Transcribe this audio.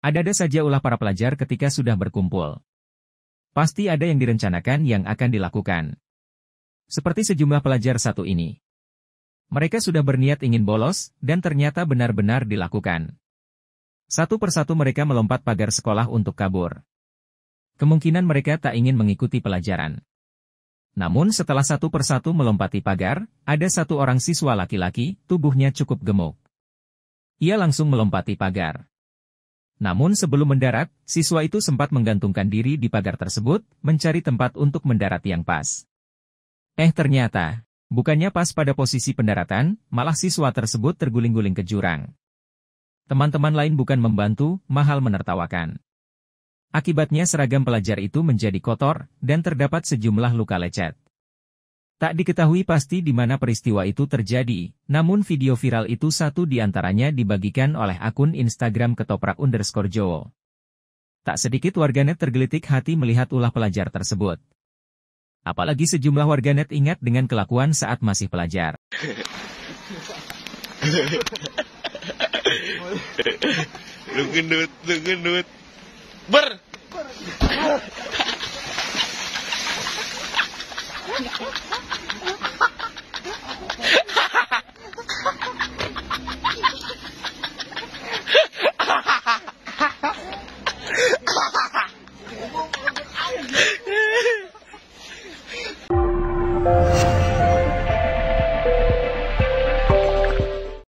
Ada-ada saja ulah para pelajar ketika sudah berkumpul. Pasti ada yang direncanakan yang akan dilakukan. Seperti sejumlah pelajar satu ini. Mereka sudah berniat ingin bolos, dan ternyata benar-benar dilakukan. Satu persatu mereka melompat pagar sekolah untuk kabur. Kemungkinan mereka tak ingin mengikuti pelajaran. Namun setelah satu persatu melompati pagar, ada satu orang siswa laki-laki, tubuhnya cukup gemuk. Ia langsung melompati pagar. Namun sebelum mendarat, siswa itu sempat menggantungkan diri di pagar tersebut, mencari tempat untuk mendarat yang pas. Eh ternyata, bukannya pas pada posisi pendaratan, malah siswa tersebut terguling-guling ke jurang. Teman-teman lain bukan membantu, mahal menertawakan. Akibatnya seragam pelajar itu menjadi kotor, dan terdapat sejumlah luka lecet. Tak diketahui pasti di mana peristiwa itu terjadi, namun video viral itu satu di antaranya dibagikan oleh akun Instagram ketoprak underscore Jowo. Tak sedikit warganet tergelitik hati melihat ulah pelajar tersebut. Apalagi sejumlah warganet ingat dengan kelakuan saat masih pelajar. lu gendut, Бр! Бр!